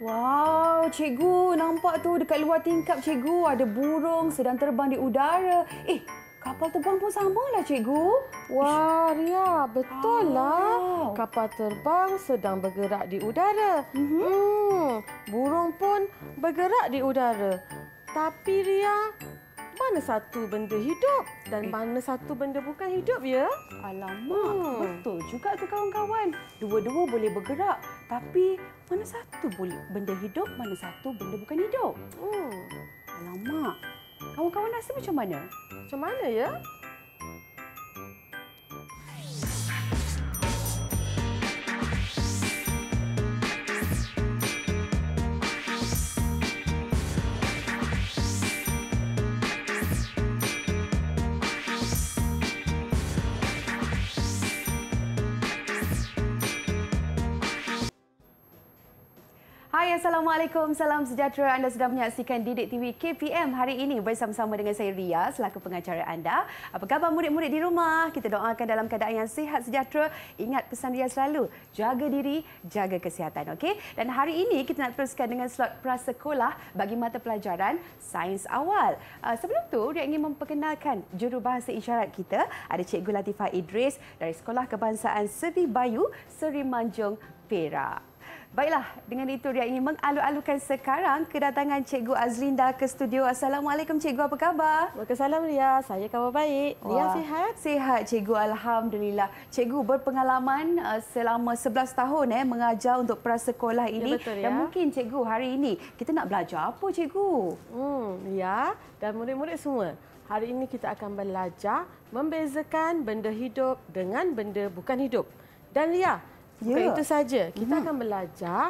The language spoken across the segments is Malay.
Wow, cikgu nampak tu dekat luar tingkap cikgu ada burung sedang terbang di udara. Eh, kapal terbang pun sama lah cikgu. Wah, Ria, betul ah. lah. Kapal terbang sedang bergerak di udara. Mm-hmm. Hmm, burung pun bergerak di udara. Tapi Ria, mana satu benda hidup dan mana satu benda bukan hidup ya? Alamak, hmm. betul juga tu kawan-kawan. Dua-dua boleh bergerak, tapi mana satu boleh benda hidup, mana satu benda bukan hidup? Hmm. Alamak. Kawan-kawan rasa macam mana? Macam mana ya? Hai, Assalamualaikum. Salam sejahtera. Anda sedang menyaksikan Didik TV KPM hari ini bersama-sama dengan saya Ria selaku pengacara anda. Apa khabar murid-murid di rumah? Kita doakan dalam keadaan yang sihat sejahtera. Ingat pesan Ria selalu, jaga diri, jaga kesihatan. okay? Dan hari ini kita nak teruskan dengan slot prasekolah bagi mata pelajaran Sains Awal. Ah, sebelum tu, Ria ingin memperkenalkan jurubahasa isyarat kita. Ada Cikgu Latifah Idris dari Sekolah Kebangsaan Seri Bayu, Seri Manjung, Perak. Baiklah, dengan itu dia ingin mengalu-alukan sekarang kedatangan Cikgu Azlinda ke studio. Assalamualaikum Cikgu, apa khabar? Waalaikumsalam Ria, saya khabar baik. Wah. Ria sihat? Sihat Cikgu, Alhamdulillah. Cikgu berpengalaman eh, selama 11 tahun eh, mengajar untuk prasekolah ya, ini. Ya, betul, dan mungkin Cikgu hari ini kita nak belajar apa Cikgu? Hmm, ya, dan murid-murid semua. Hari ini kita akan belajar membezakan benda hidup dengan benda bukan hidup. Dan Ria, Bukan ya. itu saja. Kita hmm. akan belajar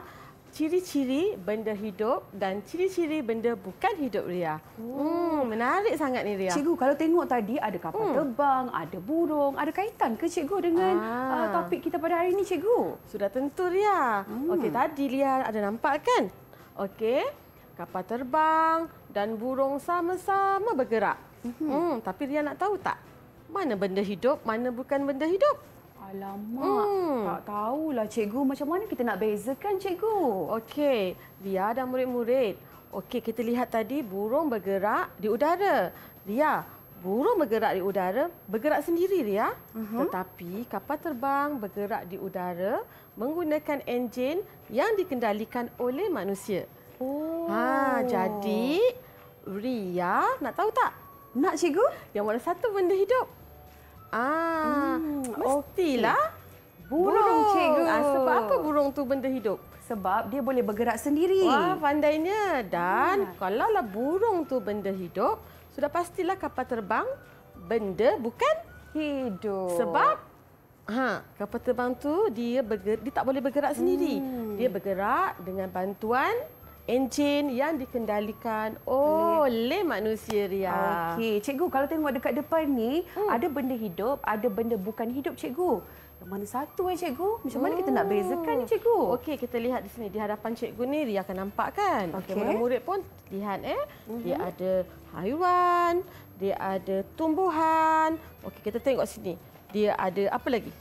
ciri-ciri benda hidup dan ciri-ciri benda bukan hidup Ria. Oh. Hmm, menarik sangat ni Ria. Cikgu, kalau tengok tadi ada kapal hmm. terbang, ada burung, ada kaitan ke cikgu dengan ah. uh, topik kita pada hari ini cikgu? Sudah tentu Ria. Hmm. Okey, tadi Ria ada nampak kan? Okey, kapal terbang dan burung sama-sama bergerak. Hmm. hmm, tapi Ria nak tahu tak? Mana benda hidup, mana bukan benda hidup? Alamak, hmm. tak tahulah cikgu macam mana kita nak bezakan cikgu. Okey, Ria dan murid-murid. Okey, kita lihat tadi burung bergerak di udara. Ria, burung bergerak di udara, bergerak sendiri Ria. Uh -huh. Tetapi kapal terbang bergerak di udara menggunakan enjin yang dikendalikan oleh manusia. Oh. Ha, jadi Ria nak tahu tak? Nak cikgu? Yang mana satu benda hidup? Ah, hmm, mestilah okay. burung, burung cikgu. Ah, sebab apa burung tu benda hidup? Sebab dia boleh bergerak sendiri. Wah, pandainya. Dan hmm. kalau lah burung tu benda hidup, sudah pastilah kapal terbang benda bukan hidup. Sebab ha, kapal terbang tu dia bergerak, dia tak boleh bergerak sendiri. Hmm. Dia bergerak dengan bantuan enjin yang dikendalikan oleh manusia ria. Okey, cikgu kalau tengok dekat depan ni hmm. ada benda hidup, ada benda bukan hidup cikgu. Yang mana satu eh cikgu? Macam mana hmm. kita nak hmm. bezakan ni cikgu? Okey, kita lihat di sini di hadapan cikgu ni dia akan nampak kan. Okey, okay, murid pun lihat eh. Hmm. Dia ada haiwan, dia ada tumbuhan. Okey, kita tengok sini. Dia ada apa lagi?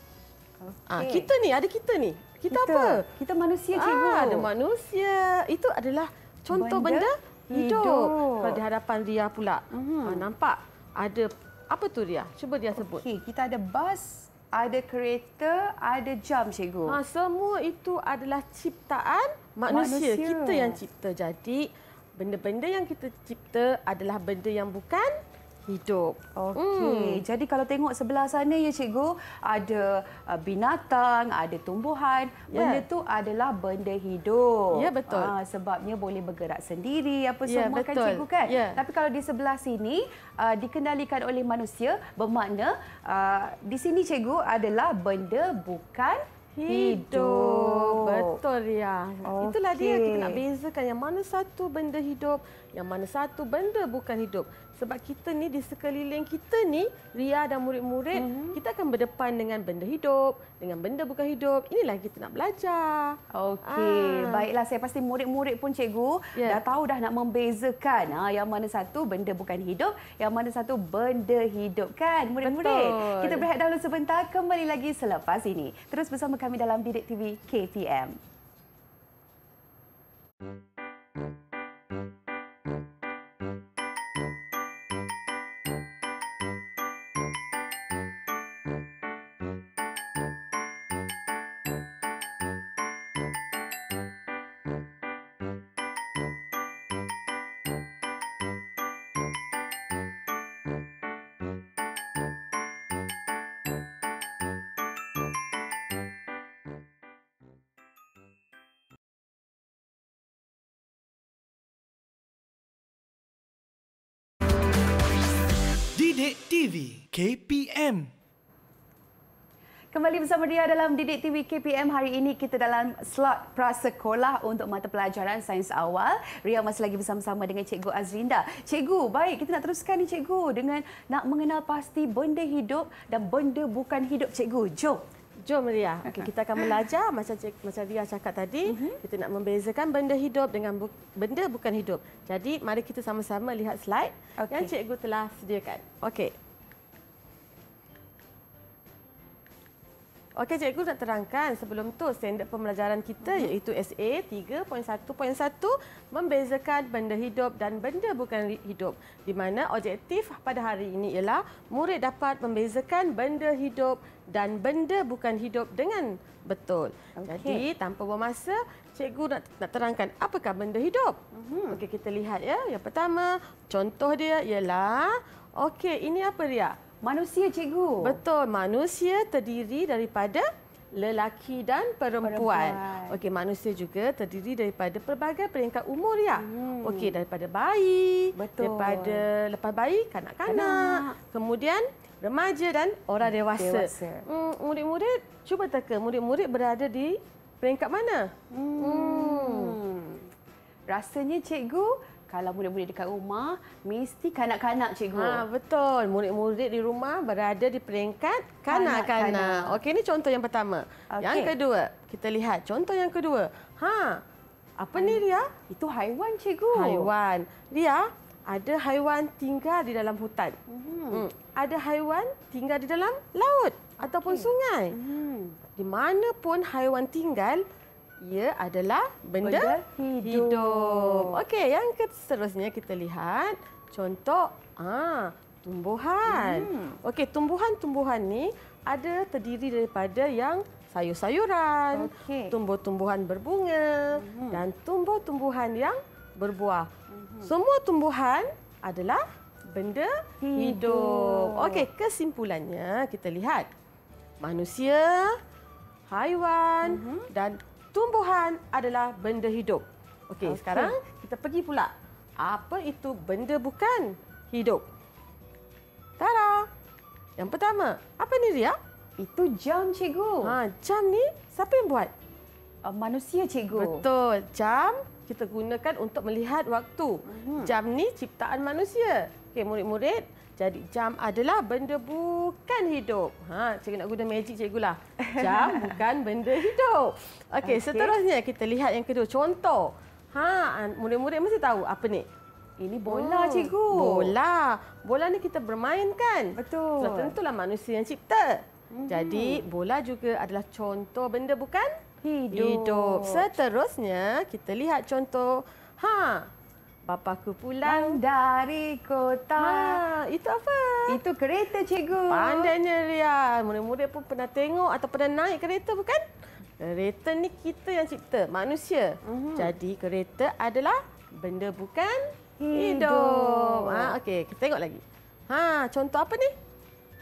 Okay. Ha, ah, kita ni, ada kita ni. Kita, kita. apa? Kita manusia ah, cikgu. ada manusia. Itu adalah contoh benda, benda hidup. hidup. Kalau di hadapan Ria pula. Hmm. Nampak ada apa tu Ria? Cuba dia sebut. Okay. Kita ada bas, ada kereta, ada jam cikgu. Ha, semua itu adalah ciptaan manusia. manusia. Kita yang cipta. Jadi benda-benda yang kita cipta adalah benda yang bukan hidup. Okey. Hmm. Jadi kalau tengok sebelah sana ya cikgu, ada uh, binatang, ada tumbuhan. Ya. Benda yeah. tu adalah benda hidup. Ya yeah, betul. Ha, sebabnya boleh bergerak sendiri apa yeah, semua kan, betul. kan cikgu kan? Yeah. Tapi kalau di sebelah sini uh, dikendalikan oleh manusia bermakna uh, di sini cikgu adalah benda bukan hidup. hidup. Betul ya. Okay. Itulah dia kita nak bezakan yang mana satu benda hidup yang mana satu benda bukan hidup sebab kita ni di sekeliling kita ni Ria dan murid-murid mm-hmm. kita akan berdepan dengan benda hidup dengan benda bukan hidup inilah yang kita nak belajar okey ah. baiklah saya pasti murid-murid pun cikgu yeah. dah tahu dah nak membezakan ha, yang mana satu benda bukan hidup yang mana satu benda hidup kan murid-murid kita berehat dahulu sebentar kembali lagi selepas ini terus bersama kami dalam Didik TV KPM Thank you. Kembali bersama dia dalam Didik TV KPM hari ini kita dalam slot prasekolah untuk mata pelajaran sains awal. Ria masih lagi bersama-sama dengan Cikgu Azrinda. Cikgu, baik kita nak teruskan ni Cikgu dengan nak mengenal pasti benda hidup dan benda bukan hidup Cikgu. Jom. Jom Ria. Okay, kita akan belajar macam Cik, macam Ria cakap tadi, uh-huh. kita nak membezakan benda hidup dengan bu, benda bukan hidup. Jadi mari kita sama-sama lihat slide okay. yang cikgu telah sediakan. Okey. Okey cikgu nak terangkan sebelum tu standard pembelajaran kita okay. Mhm. iaitu SA 3.1.1 membezakan benda hidup dan benda bukan hidup. Di mana objektif pada hari ini ialah murid dapat membezakan benda hidup dan benda bukan hidup dengan betul. Okay. Jadi tanpa buang masa, cikgu nak, nak terangkan apakah benda hidup. Mm-hmm. Okey kita lihat ya. Yang pertama contoh dia ialah okey ini apa dia? manusia cikgu. Betul, manusia terdiri daripada lelaki dan perempuan. perempuan. Okey, manusia juga terdiri daripada pelbagai peringkat umur ya. Hmm. Okey, daripada bayi, Betul. daripada lepas bayi, kanak-kanak, kemudian remaja dan orang dewasa. Hmm, murid-murid, hmm, cuba teka murid-murid berada di peringkat mana? Hmm. hmm. Rasanya cikgu kalau murid-murid dekat rumah, mesti kanak-kanak cikgu. Ha, betul. Murid-murid di rumah berada di peringkat kanak-kanak. Okey, ini contoh yang pertama. Okay. Yang kedua, kita lihat contoh yang kedua. Ha, apa ni dia? Itu haiwan cikgu. Haiwan. Dia ada haiwan tinggal di dalam hutan. Hmm. Hmm. Ada haiwan tinggal di dalam laut okay. ataupun sungai. Hmm. Di mana pun haiwan tinggal, ia adalah benda, benda hidup. hidup. Okey, yang seterusnya kita lihat contoh ah tumbuhan. Hmm. Okey, tumbuhan-tumbuhan ni ada terdiri daripada yang sayur-sayuran, okay. tumbuh-tumbuhan berbunga hmm. dan tumbuh-tumbuhan yang berbuah. Hmm. Semua tumbuhan adalah benda hidup. hidup. Okey, kesimpulannya kita lihat manusia, haiwan hmm. dan tumbuhan adalah benda hidup. Okey, okay. sekarang kita pergi pula. Apa itu benda bukan hidup? Tara. Yang pertama, apa ni Ria? Itu jam cikgu. Ha, jam ni siapa yang buat? Uh, manusia cikgu. Betul. Jam kita gunakan untuk melihat waktu. Hmm. Jam ni ciptaan manusia. Okey, murid-murid, jadi jam adalah benda bukan hidup. Ha, cikgu nak guna magic cikgulah. Jam bukan benda hidup. Okey, okay. seterusnya kita lihat yang kedua. Contoh. Ha, murid-murid mesti tahu apa ni? Ini bola, oh, cikgu. Bola. Bola ni kita bermain kan? Betul. Sudah tentulah manusia yang cipta. Hmm. Jadi, bola juga adalah contoh benda bukan hidup. hidup. Seterusnya, kita lihat contoh. Ha, Papa aku pulang Bang. dari kota. Ha, itu apa? Itu kereta cikgu. Pandainya Rian. Muda-muda pun pernah tengok atau pernah naik kereta bukan? Kereta ni kita yang cipta, manusia. Uh-huh. Jadi kereta adalah benda bukan hidup. hidup. Ha, Okey, kita tengok lagi. Ha, contoh apa ni?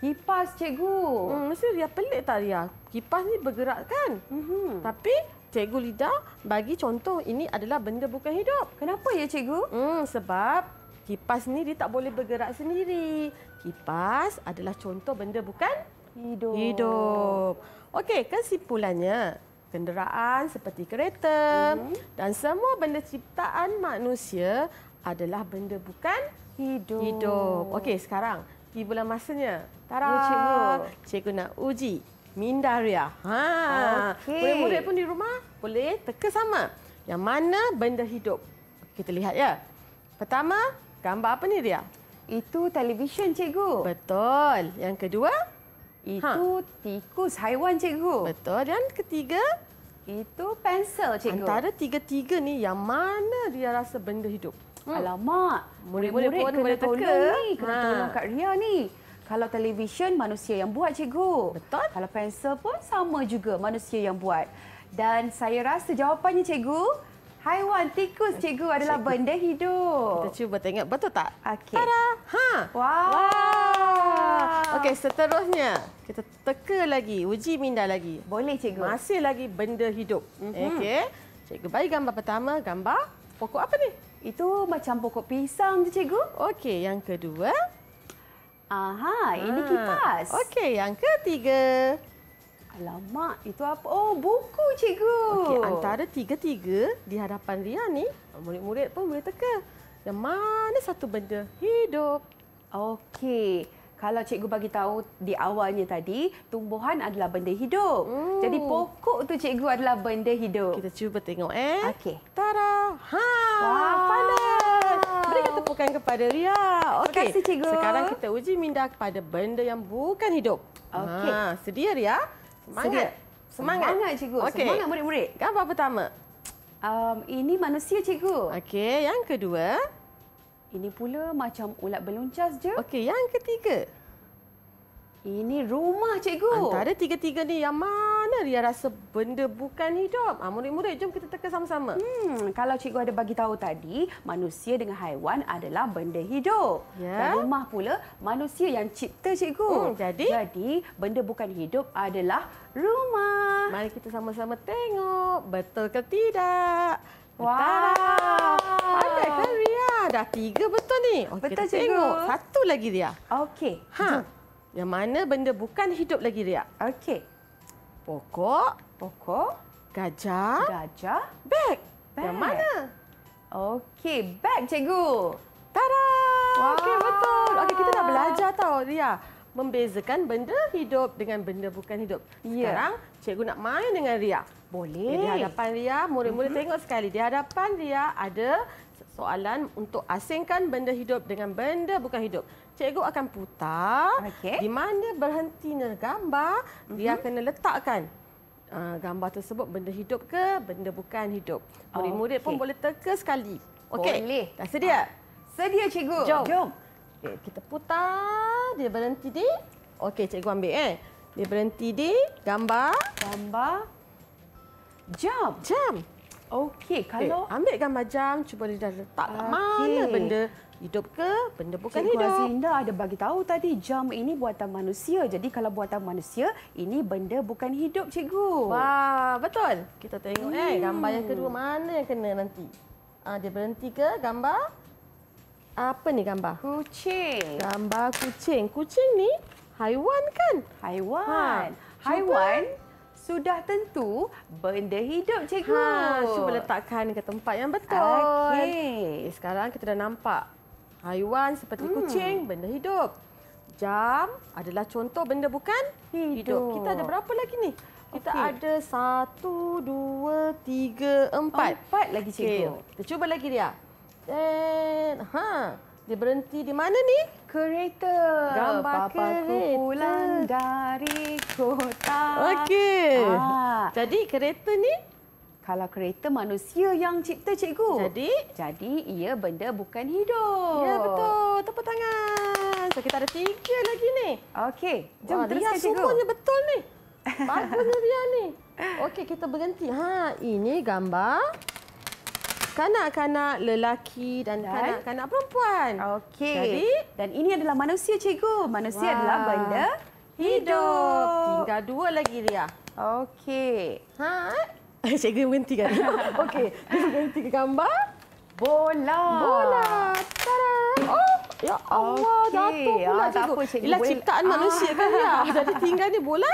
Kipas cikgu. Hmm, mesti Ria pelik tak Ria? Kipas ni bergerak kan? Uh-huh. Tapi Cikgu Lida bagi contoh ini adalah benda bukan hidup. Kenapa ya cikgu? Hmm, sebab kipas ni dia tak boleh bergerak sendiri. Kipas adalah contoh benda bukan hidup. Hidup. Okey, kesimpulannya kenderaan seperti kereta hmm. dan semua benda ciptaan manusia adalah benda bukan hidup. Hidup. Okey, sekarang tiba masanya. Tara. Ya, cikgu. Cikgu nak uji Minda Ria. Ha. Murid-murid pun di rumah boleh teka sama. Yang mana benda hidup? Kita lihat ya. Pertama, gambar apa ni dia? Itu televisyen cikgu. Betul. Yang kedua? Itu ha. tikus haiwan cikgu. Betul. Dan ketiga? Itu pensel cikgu. Antara tiga-tiga ni yang mana dia rasa benda hidup? Hmm. Alamak. Murid-murid pun boleh teka. Kena tolong ni. Kena ha. tolong kat Ria ni. Kalau televisyen, manusia yang buat, cikgu. Betul. Kalau pensel pun sama juga, manusia yang buat. Dan saya rasa jawapannya, cikgu, haiwan, tikus, cikgu adalah cikgu. benda hidup. Kita cuba tengok, betul tak? Okey. Tada! Ha. Wow! wow. Okey, seterusnya, kita teka lagi, uji minda lagi. Boleh, cikgu. Masih lagi benda hidup. Mm-hmm. Okey. Cikgu bagi gambar pertama, gambar pokok apa ni? Itu macam pokok pisang je, cikgu. Okey, yang kedua. Aha, ini ah, kipas. Okey, yang ketiga. Alamak, itu apa? Oh, buku cikgu. Okey, antara tiga-tiga di hadapan Ria ni, murid-murid pun boleh teka. Yang mana satu benda hidup? Okey. Kalau cikgu bagi tahu di awalnya tadi, tumbuhan adalah benda hidup. Hmm. Jadi pokok tu cikgu adalah benda hidup. Kita cuba tengok eh. Okey. Tara. Ha. Wah, panas bukan kepada Ria. Okay. Terima kasih cikgu. Sekarang kita uji minda kepada benda yang bukan hidup. Okey. Ha, sedia Ria? Semangat. Sedia. Semangat. Semangat cikgu. Okay. Semangat murid-murid. Gambar pertama. Um, ini manusia cikgu. Okey, yang kedua. Ini pula macam ulat beluncas je. Okey, yang ketiga. Ini rumah cikgu. Antara tiga-tiga ni yang mana dia rasa benda bukan hidup? Ah murid-murid jom kita teka sama-sama. Hmm, kalau cikgu ada bagi tahu tadi, manusia dengan haiwan adalah benda hidup. Ya? Dan rumah pula manusia yang cipta cikgu. Hmm, jadi jadi benda bukan hidup adalah rumah. Mari kita sama-sama tengok betul ke tidak. Wow. Ada kan Ria? Dah tiga betul ni. Okay, betul cikgu. Tengok. Satu lagi dia. Okey. Ha. Jom. Yang mana benda bukan hidup lagi, Ria? Okey. Pokok. Pokok. Gajah. Gajah. Bag. Bag. Yang mana? Okey, bag, cikgu. Tada! Wow. Okey, betul. Okey, kita nak belajar tau, Ria. Membezakan benda hidup dengan benda bukan hidup. Sekarang, ya. cikgu nak main dengan Ria. Boleh. Di hadapan Ria, murid-murid -hmm. tengok sekali. Di hadapan Ria ada soalan untuk asingkan benda hidup dengan benda bukan hidup cikgu akan putar okay. di mana berhenti gambar mm-hmm. dia mhm. kena letakkan uh, gambar tersebut benda hidup ke benda bukan hidup murid-murid okay. pun boleh teka sekali okey boleh dah sedia ha. sedia cikgu jom, jom. Okay, kita putar dia berhenti di okey cikgu ambil eh dia berhenti di gambar gambar jam jam okey kalau okay, ambil gambar jam cuba dia dah letak okay. mana benda hidup ke benda bukan Cikgu hidup. Cikgu Azinda ada bagi tahu tadi jam ini buatan manusia. Jadi kalau buatan manusia, ini benda bukan hidup, Cikgu. Wah, betul. Kita tengok eh, hmm. eh gambar yang kedua mana yang kena nanti. Ah dia berhenti ke gambar? Apa ni gambar? Kucing. Gambar kucing. Kucing ni haiwan kan? Haiwan. Ha. Haiwan. Sudah tentu benda hidup, cikgu. Ha, cuba letakkan ke tempat yang betul. Okey. Sekarang kita dah nampak Haiwan seperti hmm. kucing, benda hidup. Jam adalah contoh benda bukan hidup. hidup. Kita ada berapa lagi ni? Kita okay. ada satu, dua, tiga, empat. Oh, empat lagi cikgu. Okay. Kita cuba lagi dia. Dan, ha, dia berhenti di mana ni? Kereta. Gambar Papa kereta. pulang dari kota. Okey. Ah. Jadi kereta ni kalau kereta manusia yang cipta cikgu. Jadi? Jadi ia benda bukan hidup. Ya betul. Tepuk tangan. So kita ada tiga lagi ni. Okey. Jom Wah, teruskan cikgu. Semuanya betul ni. Bagusnya dia ni. Okey kita berhenti. Ha, ini gambar. Kanak-kanak lelaki dan kanak-kanak perempuan. Okey. Jadi? Dan ini adalah manusia cikgu. Manusia Wah. adalah benda hidup. hidup. Tinggal dua lagi dia. Okey. Ha? Cikgu yang berhenti kan? Okey, dia berhenti ke gambar. Bola. Bola. Tada. Oh, ya Allah, okay. jatuh pula ah, cikgu. Ialah ciptaan ah. manusia kan? Ya. Jadi tinggal ni bola.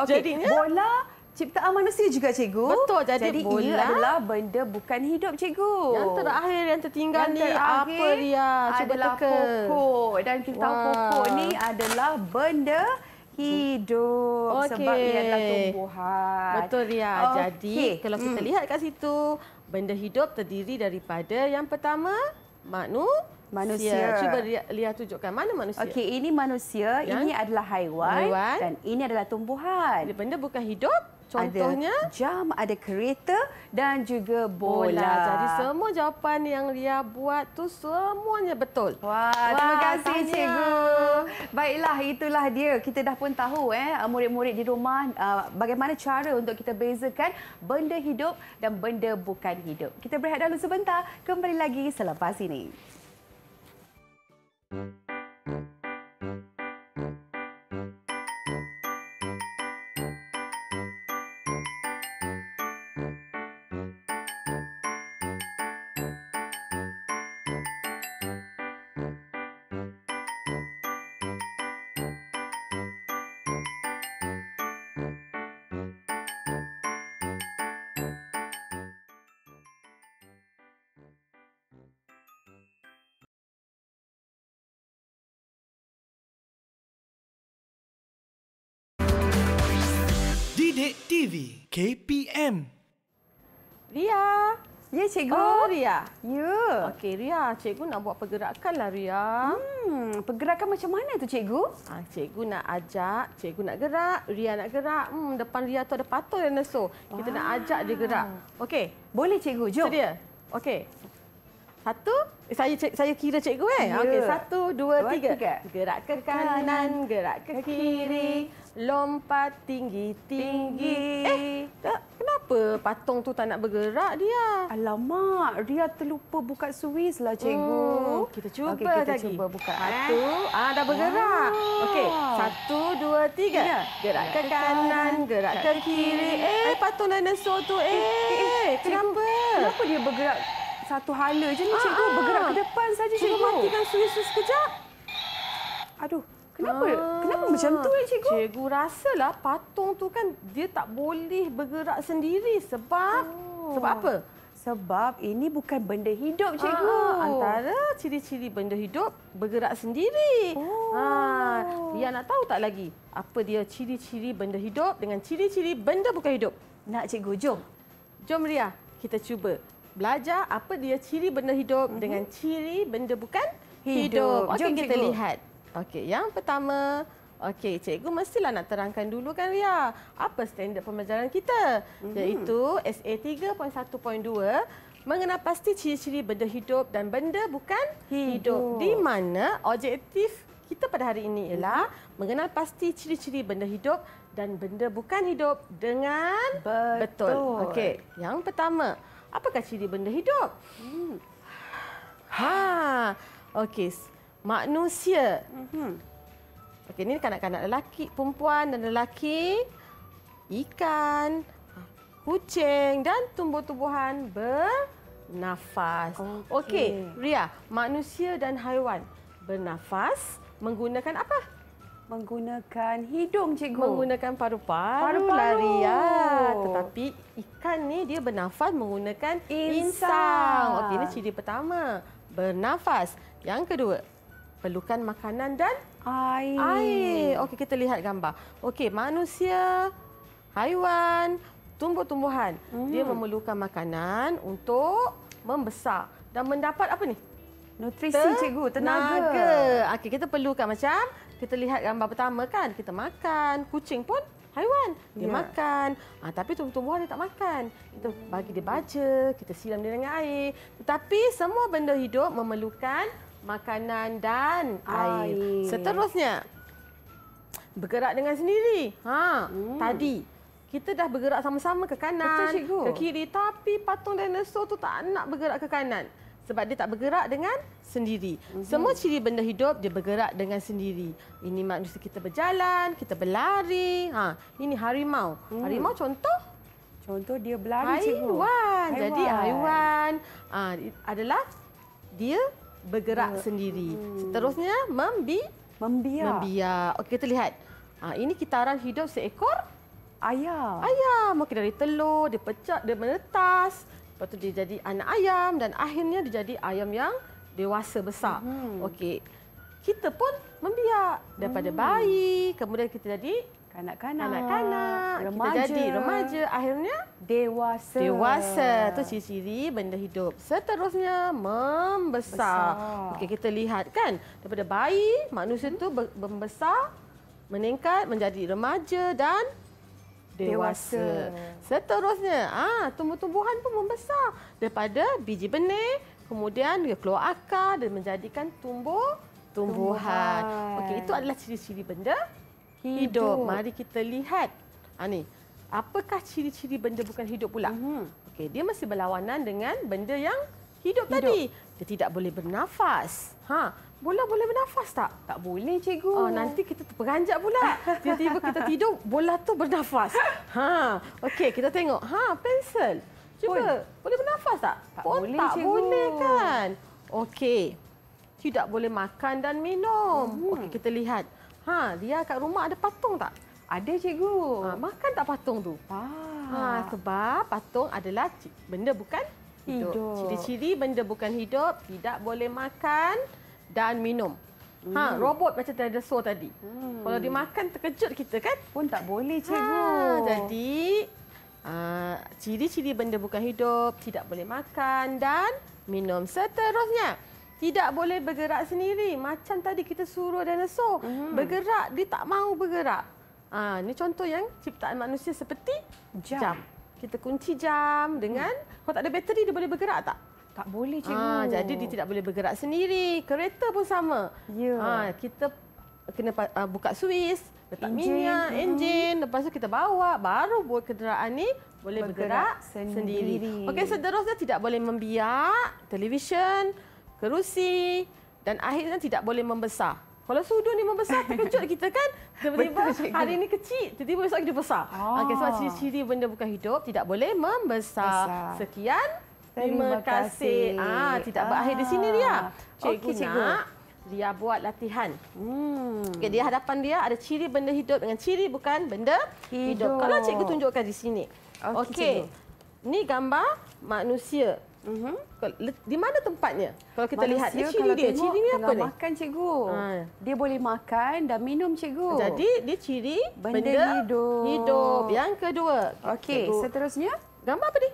Okay. Jadinya? Bola ciptaan manusia juga cikgu. Betul. Jadi, jadi bola ia adalah benda bukan hidup cikgu. Yang terakhir yang tertinggal yang ni apa dia? Cuba adalah teka. pokok. Dan kita tahu pokok ni adalah benda hidup okay. sebab ia adalah tumbuhan. Betul ya. Okay. Jadi kalau kita mm. lihat kat situ benda hidup terdiri daripada yang pertama manusia manusia. Cuba lihat tunjukkan mana manusia. Okey, ini manusia, ya? ini adalah haiwan, haiwan dan ini adalah tumbuhan. Ini benda bukan hidup. Contohnya ada jam, ada kereta dan juga bola. bola. Jadi semua jawapan yang dia buat tu semuanya betul. Wah, Wah terima kasih tanya. cikgu. Baiklah itulah dia. Kita dah pun tahu eh uh, murid-murid di rumah uh, bagaimana cara untuk kita bezakan benda hidup dan benda bukan hidup. Kita berehat dulu sebentar. Kembali lagi selepas ini. Música Update TV KPM. Ria. Ya, cikgu. Oh, Ria. Ya. Okey, Ria. Cikgu nak buat pergerakan lah, Ria. Hmm, pergerakan macam mana tu, cikgu? Ha, cikgu nak ajak. Cikgu nak gerak. Ria nak gerak. Hmm, depan Ria tu ada patung yang nesu. Kita nak ah. ajak dia gerak. Okey. Boleh, cikgu. Jom. Sedia. Okey. Satu. Eh, saya saya kira cikgu eh. Ya. Okey, satu, dua, dua tiga. tiga. Gerak ke kanan, gerak ke kiri. Lompat tinggi, tinggi. tinggi. Eh, tak, kenapa patung tu tak nak bergerak dia? Alamak, dia terlupa buka suiz lah cikgu. Oh, kita cuba okay, kita lagi. cuba buka. Eh? Satu, ah, dah bergerak. Oh. Okey, satu, dua, tiga. tiga. Gerak, ke kanan, gerak ke kiri. Eh, eh patung dinosaur tu. Eh, eh, eh, eh kenapa? Cikgu, kenapa dia bergerak satu hala je ni cikgu ah. bergerak ke depan saja cikgu. cikgu matikan suisu sekejap. Aduh, kenapa? Ah. Kenapa macam tu eh cikgu? Cikgu rasalah patung tu kan dia tak boleh bergerak sendiri sebab oh. sebab apa? Sebab ini bukan benda hidup cikgu. Ah. Antara ciri-ciri benda hidup bergerak sendiri. Oh. Ha, ah. dia nak tahu tak lagi apa dia ciri-ciri benda hidup dengan ciri-ciri benda bukan hidup? Nak cikgu jom. Jom Ria, kita cuba belajar apa dia ciri benda hidup uh-huh. dengan ciri benda bukan hidup. hidup. Okey kita cikgu. lihat. Okey, yang pertama, okey cikgu mestilah nak terangkan dulu kan Ria, apa standard pembelajaran kita? Uh-huh. Iaitu SA 3.1.2 mengenal pasti ciri-ciri benda hidup dan benda bukan hidup. hidup. Di mana objektif kita pada hari ini ialah mhm. mengenal pasti ciri-ciri benda hidup dan benda bukan hidup dengan betul. betul. Okey, yang pertama, Apakah ciri benda hidup? Hmm. Ha, okey. Manusia. Hmm. Okey, ini kanak-kanak lelaki, perempuan dan lelaki. Ikan, kucing dan tumbuh-tumbuhan bernafas. Okey, okay. Ria, manusia dan haiwan bernafas menggunakan apa? menggunakan hidung cikgu. Menggunakan paru-paru. Paru-paru. Ya. Tetapi ikan ni dia bernafas menggunakan insang. insang. Okey, ini ciri pertama. Bernafas. Yang kedua, perlukan makanan dan air. Air. Okey, kita lihat gambar. Okey, manusia, haiwan, tumbuh-tumbuhan. Hmm. Dia memerlukan makanan untuk membesar dan mendapat apa ni? Nutrisi, Ter- cikgu. Tenaga. tenaga. Okey, kita perlukan macam kita lihat gambar pertama kan kita makan kucing pun haiwan dia yeah. makan ha, tapi tumbuh-tumbuhan dia tak makan kita bagi dia baca, kita siram dia dengan air tetapi semua benda hidup memerlukan makanan dan air, air. seterusnya bergerak dengan sendiri ha hmm. tadi kita dah bergerak sama-sama ke kanan, Betul, ke kiri. Tapi patung dinosaur tu tak nak bergerak ke kanan sebab dia tak bergerak dengan sendiri. Mm-hmm. Semua ciri benda hidup dia bergerak dengan sendiri. Ini manusia kita berjalan, kita berlari. Ha, ini harimau. Mm. Harimau contoh contoh dia berlari haiwan. Jadi haiwan ha, adalah dia bergerak mm. sendiri. Hmm. Seterusnya membi membiak. Membiak. Okey kita lihat. Ha, ini kitaran hidup seekor ayam. Ayam mungkin dari telur, dia pecah, dia menetas. Lepas tu dia jadi anak ayam dan akhirnya dia jadi ayam yang dewasa besar. Hmm. Okey. Kita pun membiak daripada hmm. bayi, kemudian kita jadi kanak-kanak, kanak-kanak, kita jadi remaja, akhirnya dewasa. Dewasa tu ciri-ciri benda hidup. Seterusnya membesar. Okey, kita lihat kan daripada bayi manusia hmm. tu membesar, meningkat menjadi remaja dan dewasa. Seterusnya, ah tumbuh-tumbuhan pun membesar daripada biji benih, kemudian dia keluar akar dan menjadikan tumbuh tumbuhan. tumbuhan. Okey, itu adalah ciri-ciri benda hidup. hidup. Mari kita lihat. Ah ni. Apakah ciri-ciri benda bukan hidup pula? Mm-hmm. Okey, dia masih berlawanan dengan benda yang hidup, hidup tadi. Dia tidak boleh bernafas. Ha, bola boleh bernafas tak? Tak boleh cikgu. Oh, nanti kita terperanjat pula. Tiba-tiba kita tidur, bola tu bernafas. Ha, okey kita tengok. Ha, pensel. Cuba, Pun. boleh bernafas tak? Tak Pun oh, boleh tak cikgu. boleh kan? Okey. Tidak boleh makan dan minum. Hmm. Okey, kita lihat. Ha, dia kat rumah ada patung tak? Ada cikgu. Ha, makan tak patung tu? Ha, sebab patung adalah benda bukan hidup. Ciri-ciri benda bukan hidup tidak boleh makan dan minum. Hmm. Ha, robot macam tadi so tadi. Hmm. Kalau dimakan terkejut kita kan? Pun tak boleh ha, cikgu. Ha, jadi ah, ciri-ciri uh, benda bukan hidup tidak boleh makan dan minum seterusnya. Tidak boleh bergerak sendiri. Macam tadi kita suruh dinosaur hmm. bergerak, dia tak mau bergerak. Ah, ini contoh yang ciptaan manusia seperti jam. jam. Kita kunci jam dengan, hmm. kalau tak ada bateri, dia boleh bergerak tak? Tak boleh ah, cikgu. Ha, jadi dia tidak boleh bergerak sendiri. Kereta pun sama. Ya. Ha, kita kena ah, buka suis, letak engine. minyak, uh-huh. lepas tu kita bawa baru buat kenderaan ni boleh bergerak, bergerak sendiri. sendiri. Okey, seterusnya tidak boleh membiak televisyen, kerusi dan akhirnya tidak boleh membesar. Kalau sudut ni membesar, terkejut kita kan? Tiba-tiba hari ini kecil, tiba-tiba besok dia besar. Oh. Okey, sebab so, ciri-ciri benda bukan hidup, tidak boleh membesar. Besar. Sekian. Terima kasih. Ah, tidak berakhir di sini dia. Ah, cikgu okay, cikgu. Nak, dia buat latihan. Hmm. Okay, di hadapan dia ada ciri benda hidup dengan ciri bukan benda hidup. hidup. Kalau cikgu tunjukkan di sini. Okey. Okay. Ni gambar manusia. Mhm. Di mana tempatnya? Kalau kita manusia, lihat ciri dia, tengok, ciri dia apa ni? Makan cikgu. Ha. Dia boleh makan dan minum cikgu. Jadi dia ciri benda, benda hidup. hidup. Yang kedua. Okey, seterusnya gambar apa ni?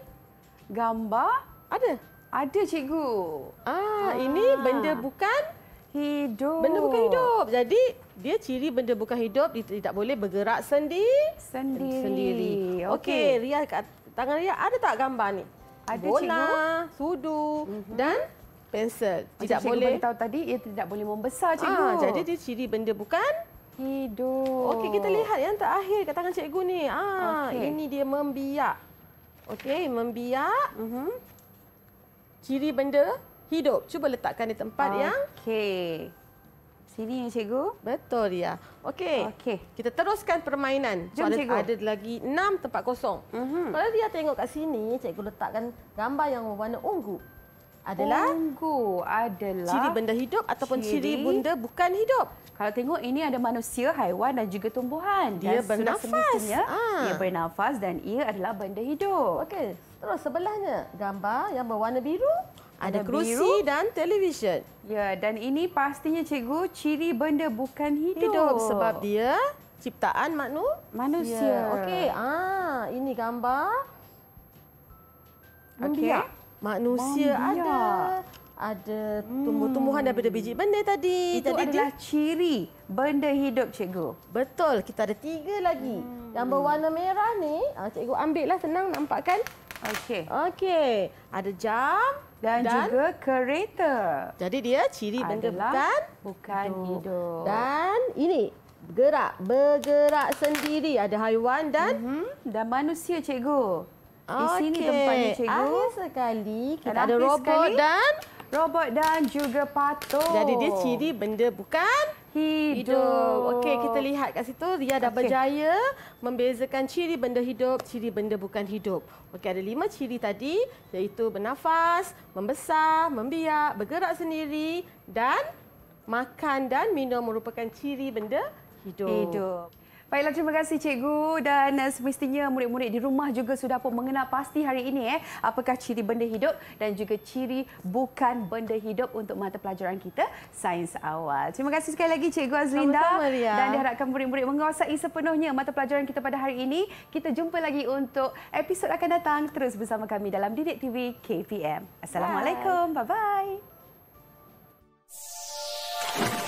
Gambar ada. Ada cikgu. Ah, ah. ini benda bukan hidup. Benda bukan hidup. Jadi dia ciri benda bukan hidup dia tidak boleh bergerak sendi sendiri. Sendiri. Okey, okay. Ria kat tangan Ria ada tak gambar ni? Ada Bola, cikgu. sudu uh mhm. -huh. dan pensel. Tidak cikgu boleh. tahu tadi ia tidak boleh membesar ah, cikgu. Ah, jadi dia ciri benda bukan hidup. Okey, kita lihat yang terakhir kat tangan cikgu ni. Ah, okay. ini dia membiak. Okey, membiak. Uh mhm. -huh ciri benda hidup. Cuba letakkan di tempat okay. yang okey. Sini ya cikgu. Betul ya. Okey. Okey. Kita teruskan permainan. Soalan cikgu. ada lagi enam tempat kosong. Mm -hmm. Kalau dia tengok kat sini, cikgu letakkan gambar yang warna ungu adalah Punggu adalah ciri benda hidup ataupun ciri, ciri benda bukan hidup. Kalau tengok ini ada manusia, haiwan dan juga tumbuhan. Dia dan bernafas. Ha. Ah. Ia bernafas dan ia adalah benda hidup. Okey. Terus sebelahnya gambar yang berwarna biru ada kerusi biru. dan televisyen. Ya, dan ini pastinya cikgu ciri benda bukan hidup, hidup sebab dia ciptaan manu manusia. Yeah. Okey. Ah, ini gambar. Okey manusia Mom, ada ada hmm. tumbuh-tumbuhan hmm. daripada biji benda tadi. Itu tadi adalah dia... ciri benda hidup cikgu. Betul, kita ada tiga lagi. Hmm. Yang berwarna merah ni, ah, cikgu ambillah senang nampak kan? Okey. Okey. Ada jam dan, dan juga kereta. Jadi dia ciri benda adalah bukan bukan hidup. hidup. Dan ini gerak bergerak sendiri ada haiwan dan mm -hmm. dan manusia cikgu. Okay. Di sini tempat tempatnya cikgu. Akhir sekali kita ada robot sekali. dan robot dan juga patung. Jadi dia ciri benda bukan hidup. hidup. Okey, kita lihat kat situ dia dah okay. berjaya membezakan ciri benda hidup, ciri benda bukan hidup. Okey, ada lima ciri tadi iaitu bernafas, membesar, membiak, bergerak sendiri dan makan dan minum merupakan ciri benda hidup. hidup. Baiklah, terima kasih cikgu dan eh, semestinya murid-murid di rumah juga sudah pun mengenal pasti hari ini eh, apakah ciri benda hidup dan juga ciri bukan benda hidup untuk mata pelajaran kita, sains awal. Terima kasih sekali lagi cikgu Azlinda dan diharapkan murid-murid menguasai sepenuhnya mata pelajaran kita pada hari ini. Kita jumpa lagi untuk episod akan datang terus bersama kami dalam Didik TV KPM. Assalamualaikum, bye-bye.